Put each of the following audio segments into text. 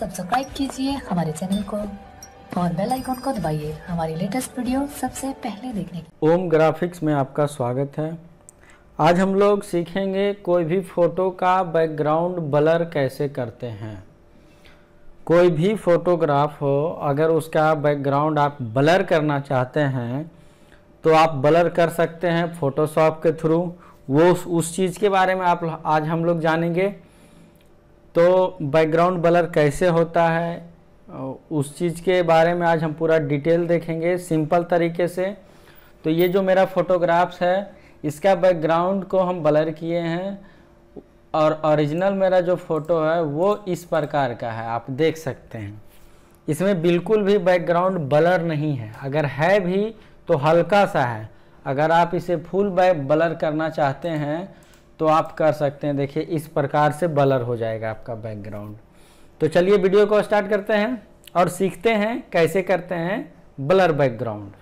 subscribe कीजिए हमारे channel को और बेल आइकॉन को दबाइए हमारी लेटेस्ट वीडियो सबसे पहले देखने के ओम ग्राफिक्स में आपका स्वागत है आज हम लोग सीखेंगे कोई भी फ़ोटो का बैकग्राउंड ब्लर कैसे करते हैं कोई भी फोटोग्राफ हो अगर उसका बैकग्राउंड आप ब्लर करना चाहते हैं तो आप ब्लर कर सकते हैं फ़ोटोशॉप के थ्रू वो उस चीज़ के बारे में आप आज हम लोग जानेंगे तो बैकग्राउंड बलर कैसे होता है उस चीज़ के बारे में आज हम पूरा डिटेल देखेंगे सिंपल तरीके से तो ये जो मेरा फोटोग्राफ्स है इसका बैकग्राउंड को हम बलर किए हैं और ओरिजिनल मेरा जो फ़ोटो है वो इस प्रकार का है आप देख सकते हैं इसमें बिल्कुल भी बैकग्राउंड बलर नहीं है अगर है भी तो हल्का सा है अगर आप इसे फुल बै बलर करना चाहते हैं तो आप कर सकते हैं देखिए इस प्रकार से बलर हो जाएगा आपका बैकग्राउंड तो चलिए वीडियो को स्टार्ट करते हैं और सीखते हैं कैसे करते हैं ब्लर बैकग्राउंड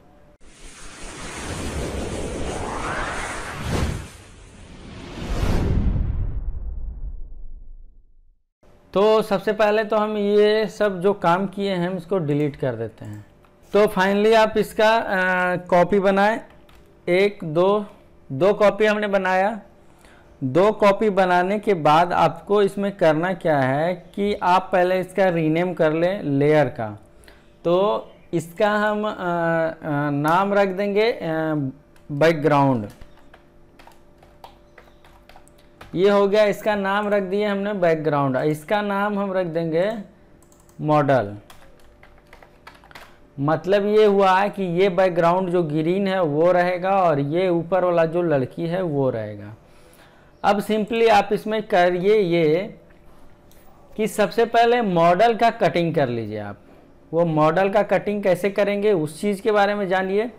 तो सबसे पहले तो हम ये सब जो काम किए हैं इसको डिलीट कर देते हैं तो फाइनली आप इसका कॉपी बनाएं एक दो दो कॉपी हमने बनाया दो कॉपी बनाने के बाद आपको इसमें करना क्या है कि आप पहले इसका रीनेम कर लें लेयर का तो इसका हम नाम रख देंगे बैकग्राउंड ये हो गया इसका नाम रख दिया हमने बैकग्राउंड इसका नाम हम रख देंगे मॉडल मतलब ये हुआ है कि ये बैकग्राउंड जो ग्रीन है वो रहेगा और ये ऊपर वाला जो लड़की है वो रहेगा अब सिंपली आप इसमें करिए ये कि सबसे पहले मॉडल का कटिंग कर लीजिए आप वो मॉडल का कटिंग कैसे करेंगे उस चीज़ के बारे में जानिए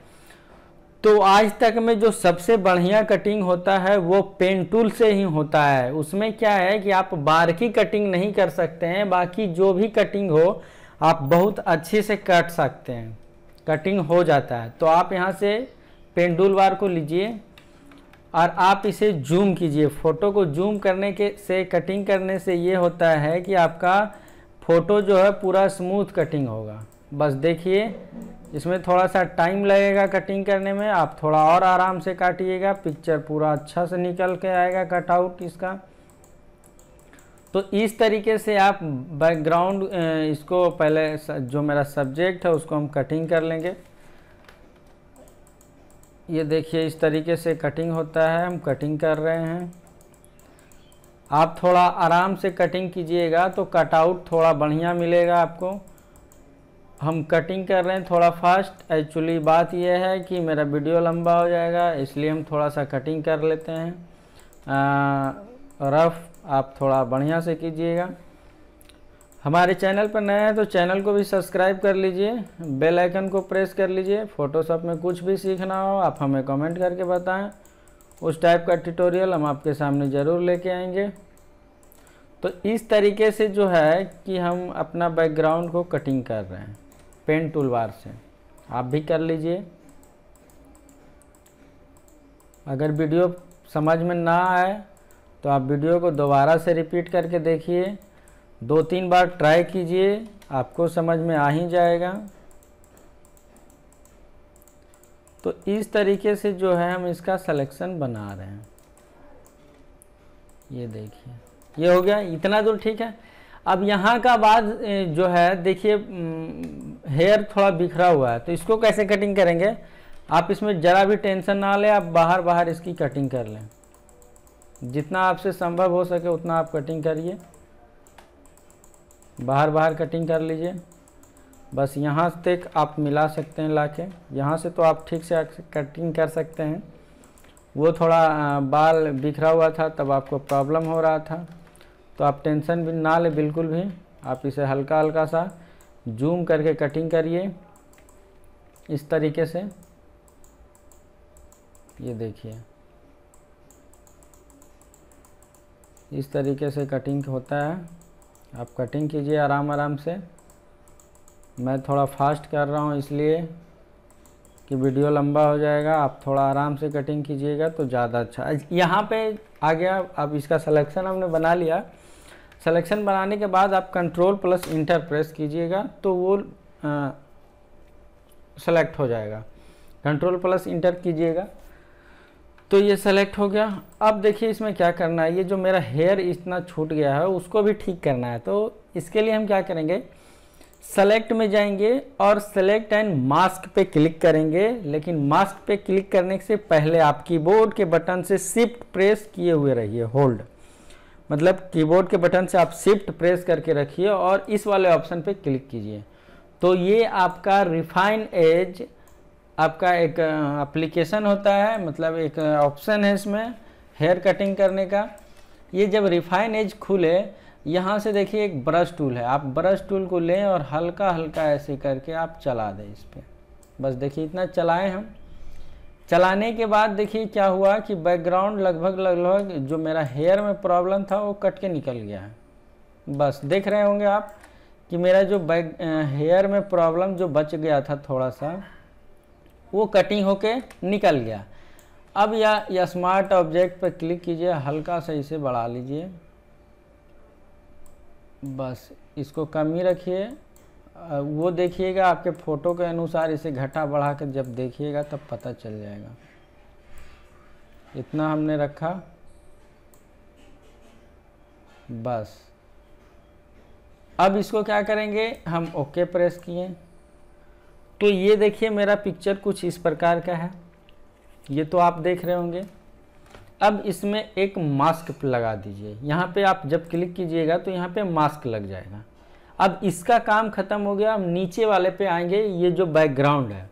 तो आज तक में जो सबसे बढ़िया कटिंग होता है वो पेन टूल से ही होता है उसमें क्या है कि आप बार की कटिंग नहीं कर सकते हैं बाकी जो भी कटिंग हो आप बहुत अच्छे से कट सकते हैं कटिंग हो जाता है तो आप यहाँ से पेंडुल वार को लीजिए और आप इसे जूम कीजिए फ़ोटो को जूम करने के से कटिंग करने से ये होता है कि आपका फ़ोटो जो है पूरा स्मूथ कटिंग होगा बस देखिए इसमें थोड़ा सा टाइम लगेगा कटिंग करने में आप थोड़ा और आराम से काटिएगा पिक्चर पूरा अच्छा से निकल के आएगा कटआउट इसका तो इस तरीके से आप बैकग्राउंड इसको पहले जो मेरा सब्जेक्ट है उसको हम कटिंग कर लेंगे ये देखिए इस तरीके से कटिंग होता है हम कटिंग कर रहे हैं आप थोड़ा आराम से कटिंग कीजिएगा तो कटआउट थोड़ा बढ़िया मिलेगा आपको हम कटिंग कर रहे हैं थोड़ा फास्ट एक्चुअली बात यह है कि मेरा वीडियो लंबा हो जाएगा इसलिए हम थोड़ा सा कटिंग कर लेते हैं आ, रफ आप थोड़ा बढ़िया से कीजिएगा हमारे चैनल पर नया है तो चैनल को भी सब्सक्राइब कर लीजिए बेल आइकन को प्रेस कर लीजिए फ़ोटोशॉप में कुछ भी सीखना हो आप हमें कमेंट करके बताएं उस टाइप का ट्यूटोरियल हम आपके सामने ज़रूर लेके आएंगे तो इस तरीके से जो है कि हम अपना बैकग्राउंड को कटिंग कर रहे हैं पेन टूल बार से आप भी कर लीजिए अगर वीडियो समझ में ना आए तो आप वीडियो को दोबारा से रिपीट करके देखिए दो तीन बार ट्राई कीजिए आपको समझ में आ ही जाएगा तो इस तरीके से जो है हम इसका सिलेक्शन बना रहे हैं ये देखिए ये हो गया इतना दूर तो ठीक है अब यहाँ का बाद जो है देखिए हेयर हम्म, थोड़ा बिखरा हुआ है तो इसको कैसे कटिंग करेंगे आप इसमें ज़रा भी टेंशन ना लें आप बाहर बाहर इसकी कटिंग कर लें जितना आपसे संभव हो सके उतना आप कटिंग करिए बाहर बाहर कटिंग कर लीजिए बस यहाँ तक आप मिला सकते हैं लाके यहाँ से तो आप ठीक से कटिंग कर सकते हैं वो थोड़ा बाल बिखरा हुआ था तब आपको प्रॉब्लम हो रहा था तो आप टेंशन भी ना लें बिल्कुल भी आप इसे हल्का हल्का सा जूम करके कटिंग करिए इस तरीके से ये देखिए इस तरीके से कटिंग होता है आप कटिंग कीजिए आराम आराम से मैं थोड़ा फास्ट कर रहा हूँ इसलिए कि वीडियो लंबा हो जाएगा आप थोड़ा आराम से कटिंग कीजिएगा तो ज़्यादा अच्छा यहाँ पे आ गया अब इसका सलेक्शन हमने बना लिया सिलेक्शन बनाने के बाद आप कंट्रोल प्लस इंटर प्रेस कीजिएगा तो वो सेलेक्ट हो जाएगा कंट्रोल प्लस इंटर कीजिएगा तो ये सेलेक्ट हो गया अब देखिए इसमें क्या करना है ये जो मेरा हेयर इतना छूट गया है उसको भी ठीक करना है तो इसके लिए हम क्या करेंगे सेलेक्ट में जाएंगे और सेलेक्ट एंड मास्क पे क्लिक करेंगे लेकिन मास्क पे क्लिक करने से पहले आप कीबोर्ड के बटन से शिफ्ट प्रेस किए हुए रहिए होल्ड मतलब कीबोर्ड के बटन से आप शिफ्ट प्रेस करके रखिए और इस वाले ऑप्शन पे क्लिक कीजिए तो ये आपका रिफाइन एज आपका एक एप्लीकेशन होता है मतलब एक ऑप्शन है इसमें हेयर कटिंग करने का ये जब रिफाइन एज खुले यहाँ से देखिए एक ब्रश टूल है आप ब्रश टूल को लें और हल्का हल्का ऐसे करके आप चला दें इस पर बस देखिए इतना चलाएं हम चलाने के बाद देखिए क्या हुआ कि बैकग्राउंड लगभग लगभग जो मेरा हेयर में प्रॉब्लम था वो कट के निकल गया है बस देख रहे होंगे आप कि मेरा जो बैक हेयर में प्रॉब्लम जो बच गया था थोड़ा सा वो कटिंग होके निकल गया अब या, या स्मार्ट ऑब्जेक्ट पर क्लिक कीजिए हल्का सा इसे बढ़ा लीजिए बस इसको कम ही रखिए वो देखिएगा आपके फ़ोटो के अनुसार इसे घटा बढ़ा कर जब देखिएगा तब पता चल जाएगा इतना हमने रखा बस अब इसको क्या करेंगे हम ओके प्रेस किए तो ये देखिए मेरा पिक्चर कुछ इस प्रकार का है ये तो आप देख रहे होंगे अब इसमें एक मास्क लगा दीजिए यहाँ पे आप जब क्लिक कीजिएगा तो यहाँ पे मास्क लग जाएगा अब इसका काम ख़त्म हो गया अब नीचे वाले पे आएंगे ये जो बैकग्राउंड है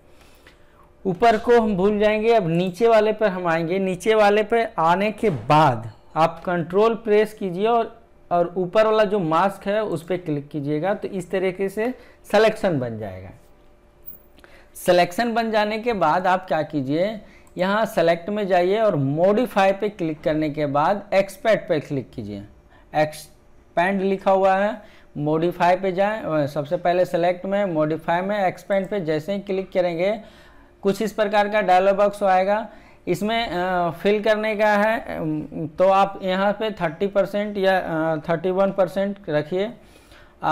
ऊपर को हम भूल जाएंगे अब नीचे वाले पर हम आएंगे नीचे वाले पर आने के बाद आप कंट्रोल प्रेस कीजिए और और ऊपर वाला जो मास्क है उस पर क्लिक कीजिएगा तो इस तरीके से सलेक्शन बन जाएगा सिलेक्शन बन जाने के बाद आप क्या कीजिए यहाँ सेलेक्ट में जाइए और मोडिफाई पे क्लिक करने के बाद एक्सपैट पे क्लिक कीजिए एक्सपैंड लिखा हुआ है मोडिफाई पे जाएं सबसे पहले सेलेक्ट में मोडिफाई में एक्सपेंड पे जैसे ही क्लिक करेंगे कुछ इस प्रकार का डायलॉग बॉक्स आएगा इसमें आ, फिल करने का है तो आप यहाँ पे 30 परसेंट या आ, 31 परसेंट रखिए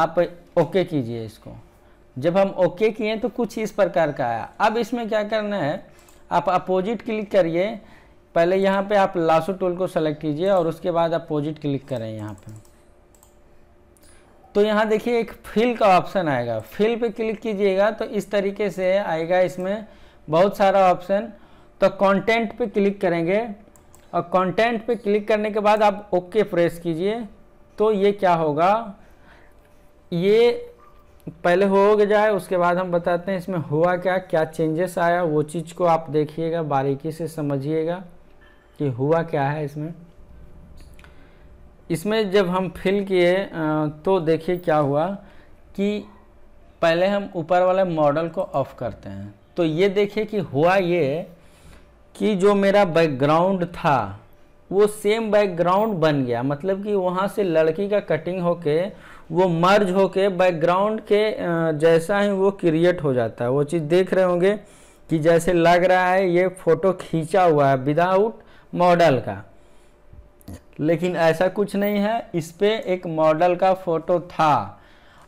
आप ओके कीजिए इसको जब हम ओके किए तो कुछ इस प्रकार का आया अब इसमें क्या करना है आप अपोजिट क्लिक करिए पहले यहाँ पे आप लासो टूल को सेलेक्ट कीजिए और उसके बाद अपोजिट क्लिक करें यहाँ पे तो यहाँ देखिए एक फिल का ऑप्शन आएगा फिल पे क्लिक कीजिएगा तो इस तरीके से आएगा इसमें बहुत सारा ऑप्शन तो कंटेंट पे क्लिक करेंगे और कंटेंट पे क्लिक करने के बाद आप ओके प्रेस कीजिए तो ये क्या होगा ये पहले हो गया जाए उसके बाद हम बताते हैं इसमें हुआ क्या क्या चेंजेस आया वो चीज़ को आप देखिएगा बारीकी से समझिएगा कि हुआ क्या है इसमें इसमें जब हम फिल किए तो देखिए क्या हुआ कि पहले हम ऊपर वाले मॉडल को ऑफ़ करते हैं तो ये देखिए कि हुआ ये कि जो मेरा बैकग्राउंड था वो सेम बैकग्राउंड बन गया मतलब कि वहाँ से लड़की का कटिंग होके वो मर्ज होके बैकग्राउंड के जैसा ही वो क्रिएट हो जाता है वो चीज़ देख रहे होंगे कि जैसे लग रहा है ये फोटो खींचा हुआ है विदाउट मॉडल का लेकिन ऐसा कुछ नहीं है इस पर एक मॉडल का फ़ोटो था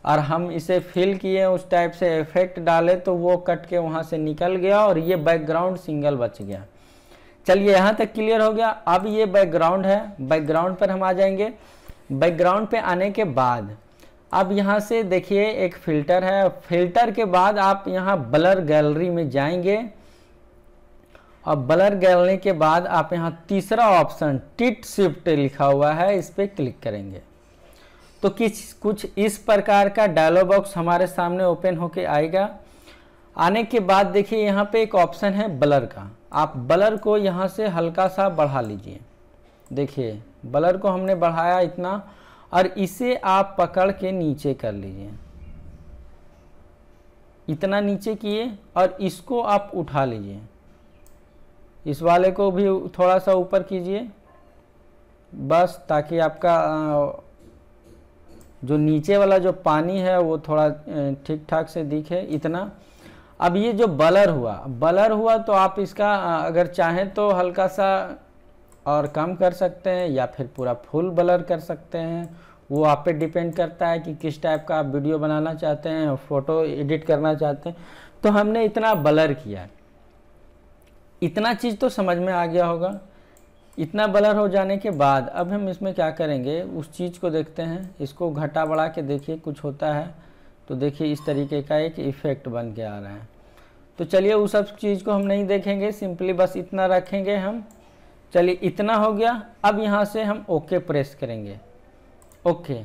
और हम इसे फिल किए उस टाइप से इफेक्ट डाले तो वो कट के वहाँ से निकल गया और ये बैकग्राउंड सिंगल बच गया चलिए यहाँ तक क्लियर हो गया अब ये बैकग्राउंड है बैकग्राउंड पर हम आ जाएंगे बैकग्राउंड पे आने के बाद अब यहाँ से देखिए एक फ़िल्टर है फिल्टर के बाद आप यहाँ ब्लर गैलरी में जाएंगे और ब्लर गैलरी के बाद आप यहाँ तीसरा ऑप्शन टिट शिफ्ट लिखा हुआ है इस पर क्लिक करेंगे तो किस कुछ इस प्रकार का डायलॉग बॉक्स हमारे सामने ओपन होके आएगा आने के बाद देखिए यहाँ पे एक ऑप्शन है ब्लर का आप ब्लर को यहाँ से हल्का सा बढ़ा लीजिए देखिए ब्लर को हमने बढ़ाया इतना और इसे आप पकड़ के नीचे कर लीजिए इतना नीचे किए और इसको आप उठा लीजिए इस वाले को भी थोड़ा सा ऊपर कीजिए बस ताकि आपका जो नीचे वाला जो पानी है वो थोड़ा ठीक ठाक से दिखे इतना अब ये जो बलर हुआ बलर हुआ तो आप इसका अगर चाहें तो हल्का सा और कम कर सकते हैं या फिर पूरा फुल ब्लर कर सकते हैं वो आप पे डिपेंड करता है कि किस टाइप का आप वीडियो बनाना चाहते हैं फ़ोटो एडिट करना चाहते हैं तो हमने इतना ब्लर किया इतना चीज़ तो समझ में आ गया होगा इतना ब्लर हो जाने के बाद अब हम इसमें क्या करेंगे उस चीज़ को देखते हैं इसको घटा बढ़ा के देखिए कुछ होता है तो देखिए इस तरीके का एक इफ़ेक्ट बन के आ रहा है तो चलिए उस सब चीज़ को हम नहीं देखेंगे सिंपली बस इतना रखेंगे हम चलिए इतना हो गया अब यहाँ से हम ओके प्रेस करेंगे ओके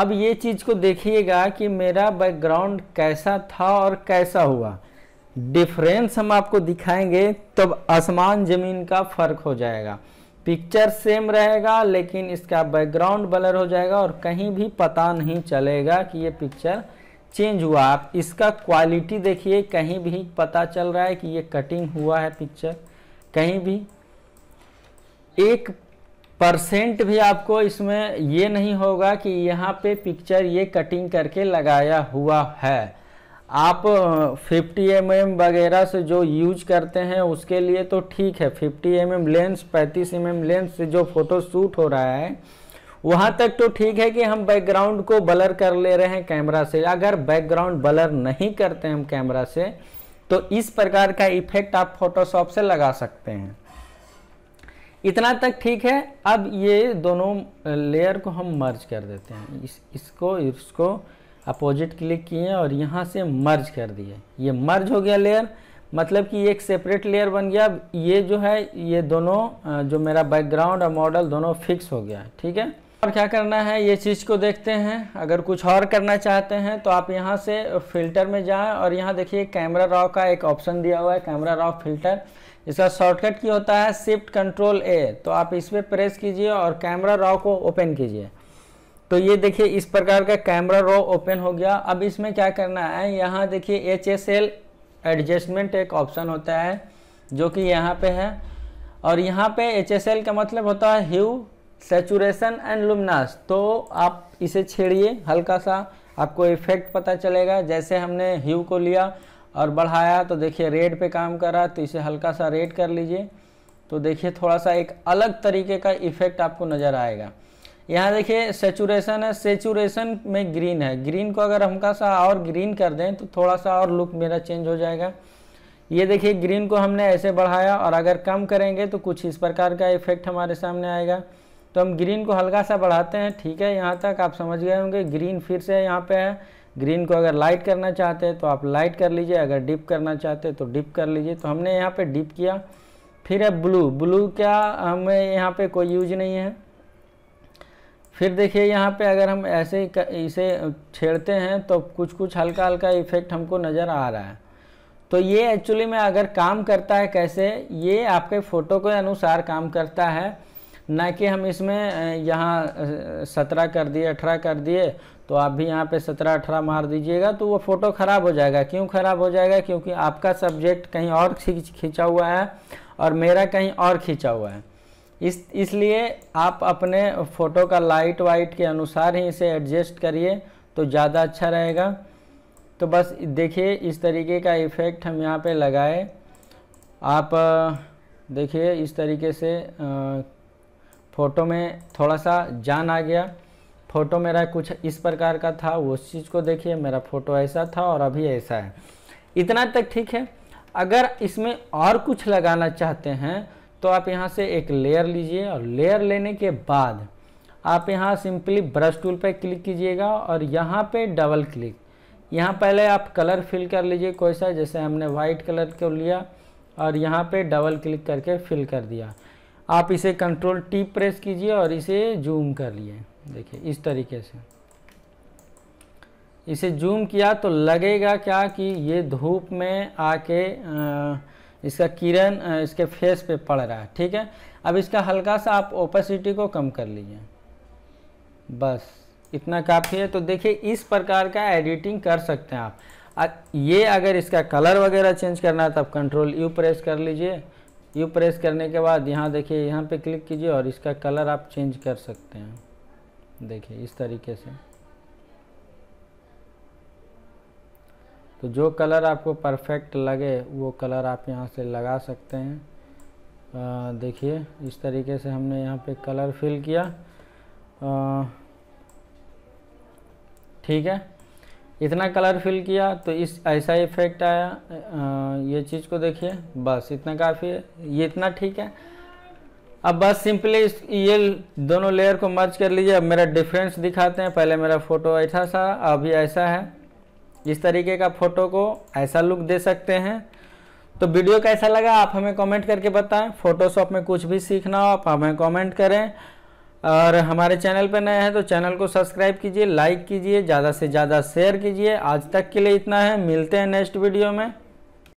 अब ये चीज़ को देखिएगा कि मेरा बैकग्राउंड कैसा था और कैसा हुआ डिफरेंस हम आपको दिखाएंगे तब आसमान ज़मीन का फ़र्क हो जाएगा पिक्चर सेम रहेगा लेकिन इसका बैकग्राउंड ब्लर हो जाएगा और कहीं भी पता नहीं चलेगा कि ये पिक्चर चेंज हुआ आप इसका क्वालिटी देखिए कहीं भी पता चल रहा है कि ये कटिंग हुआ है पिक्चर कहीं भी एक परसेंट भी आपको इसमें ये नहीं होगा कि यहाँ पे पिक्चर ये कटिंग करके लगाया हुआ है आप 50 एम mm वगैरह से जो यूज करते हैं उसके लिए तो ठीक है 50 M mm lens 35 M mm lens से जो फोटो शूट हो रहा है वहाँ तक तो ठीक है कि हम बैकग्राउंड को बलर कर ले रहे हैं कैमरा से अगर बैकग्राउंड बलर नहीं करते हम कैमरा से तो इस प्रकार का इफेक्ट आप फोटोशॉप से लगा सकते हैं इतना तक ठीक है अब ये दोनों लेयर को हम मर्ज कर देते हैं इस इसको इसको अपोजिट क्लिक किए और यहाँ से मर्ज कर दिए ये मर्ज हो गया लेयर मतलब कि एक सेपरेट लेयर बन गया अब ये जो है ये दोनों जो मेरा बैकग्राउंड और मॉडल दोनों फिक्स हो गया ठीक है और क्या करना है ये चीज़ को देखते हैं अगर कुछ और करना चाहते हैं तो आप यहाँ से फिल्टर में जाएं और यहाँ देखिए कैमरा रॉ का एक ऑप्शन दिया हुआ है कैमरा रॉ फिल्टर इसका शॉर्टकट की होता है शिफ्ट कंट्रोल ए तो आप इस पर प्रेस कीजिए और कैमरा रॉ को ओपन कीजिए तो ये देखिए इस प्रकार का कैमरा रॉ ओपन हो गया अब इसमें क्या करना है यहाँ देखिए एच एस एल एडजस्टमेंट एक ऑप्शन होता है जो कि यहाँ पे है और यहाँ पे एच एस एल का मतलब होता है ह्यू सेचुरेशन एंड लुमनास तो आप इसे छेड़िए हल्का सा आपको इफेक्ट पता चलेगा जैसे हमने ह्यू को लिया और बढ़ाया तो देखिए रेड पे काम करा तो इसे हल्का सा रेड कर लीजिए तो देखिए थोड़ा सा एक अलग तरीके का इफेक्ट आपको नज़र आएगा यहाँ देखिए सेचुरेशन है सेचुरेशन में ग्रीन है ग्रीन को अगर हमका सा और ग्रीन कर दें तो थोड़ा सा और लुक मेरा चेंज हो जाएगा ये देखिए ग्रीन को हमने ऐसे बढ़ाया और अगर कम करेंगे तो कुछ इस प्रकार का इफेक्ट हमारे सामने आएगा तो हम ग्रीन को हल्का सा बढ़ाते हैं ठीक है यहाँ तक आप समझ गए होंगे ग्रीन फिर से यहाँ पे है ग्रीन को अगर लाइट करना चाहते हैं तो आप लाइट कर लीजिए अगर डिप करना चाहते हैं तो डिप कर लीजिए तो हमने यहाँ पे डिप किया फिर है ब्लू ब्लू क्या हमें यहाँ पे कोई यूज नहीं है फिर देखिए यहाँ पे अगर हम ऐसे इसे छेड़ते हैं तो कुछ कुछ हल्का हल्का इफेक्ट हमको नज़र आ रहा है तो ये एक्चुअली में अगर काम करता है कैसे ये आपके फ़ोटो के अनुसार काम करता है ना कि हम इसमें यहाँ सत्रह कर दिए अठारह कर दिए तो आप भी यहाँ पे सत्रह अठारह मार दीजिएगा तो वो फ़ोटो ख़राब हो जाएगा क्यों ख़राब हो जाएगा क्योंकि आपका सब्जेक्ट कहीं और खींचा हुआ है और मेरा कहीं और खींचा हुआ है इस इसलिए आप अपने फ़ोटो का लाइट वाइट के अनुसार ही इसे एडजस्ट करिए तो ज़्यादा अच्छा रहेगा तो बस देखिए इस तरीके का इफ़ेक्ट हम यहाँ पे लगाए आप देखिए इस तरीके से फ़ोटो में थोड़ा सा जान आ गया फ़ोटो मेरा कुछ इस प्रकार का था उस चीज़ को देखिए मेरा फ़ोटो ऐसा था और अभी ऐसा है इतना तक ठीक है अगर इसमें और कुछ लगाना चाहते हैं तो आप यहाँ से एक लेयर लीजिए और लेयर लेने के बाद आप यहाँ सिंपली ब्रश टूल पर क्लिक कीजिएगा और यहाँ पे डबल क्लिक यहाँ पहले आप कलर फिल कर लीजिए कोई सा जैसे हमने वाइट कलर को लिया और यहाँ पे डबल क्लिक करके फिल कर दिया आप इसे कंट्रोल टी प्रेस कीजिए और इसे जूम कर लिए देखिए इस तरीके से इसे जूम किया तो लगेगा क्या कि ये धूप में आके इसका किरण इसके फेस पे पड़ रहा है ठीक है अब इसका हल्का सा आप ओपेसिटी को कम कर लीजिए बस इतना काफ़ी है तो देखिए इस प्रकार का एडिटिंग कर सकते हैं आप ये अगर इसका कलर वगैरह चेंज करना है तो आप कंट्रोल यू प्रेस कर लीजिए यू प्रेस करने के बाद यहाँ देखिए यहाँ पे क्लिक कीजिए और इसका कलर आप चेंज कर सकते हैं देखिए इस तरीके से तो जो कलर आपको परफेक्ट लगे वो कलर आप यहाँ से लगा सकते हैं देखिए इस तरीके से हमने यहाँ पे कलर फिल किया ठीक है इतना कलर फिल किया तो इस ऐसा इफेक्ट आया आ, ये चीज़ को देखिए बस इतना काफ़ी है ये इतना ठीक है अब बस सिंपली ये दोनों लेयर को मर्ज कर लीजिए अब मेरा डिफरेंस दिखाते हैं पहले मेरा फ़ोटो ऐसा सा अभी ऐसा है इस तरीके का फ़ोटो को ऐसा लुक दे सकते हैं तो वीडियो कैसा लगा आप हमें कमेंट करके बताएं फ़ोटोशॉप में कुछ भी सीखना हो आप हमें कमेंट करें और हमारे चैनल पर नए हैं तो चैनल को सब्सक्राइब कीजिए लाइक कीजिए ज़्यादा से ज़्यादा शेयर कीजिए आज तक के लिए इतना है मिलते हैं नेक्स्ट वीडियो में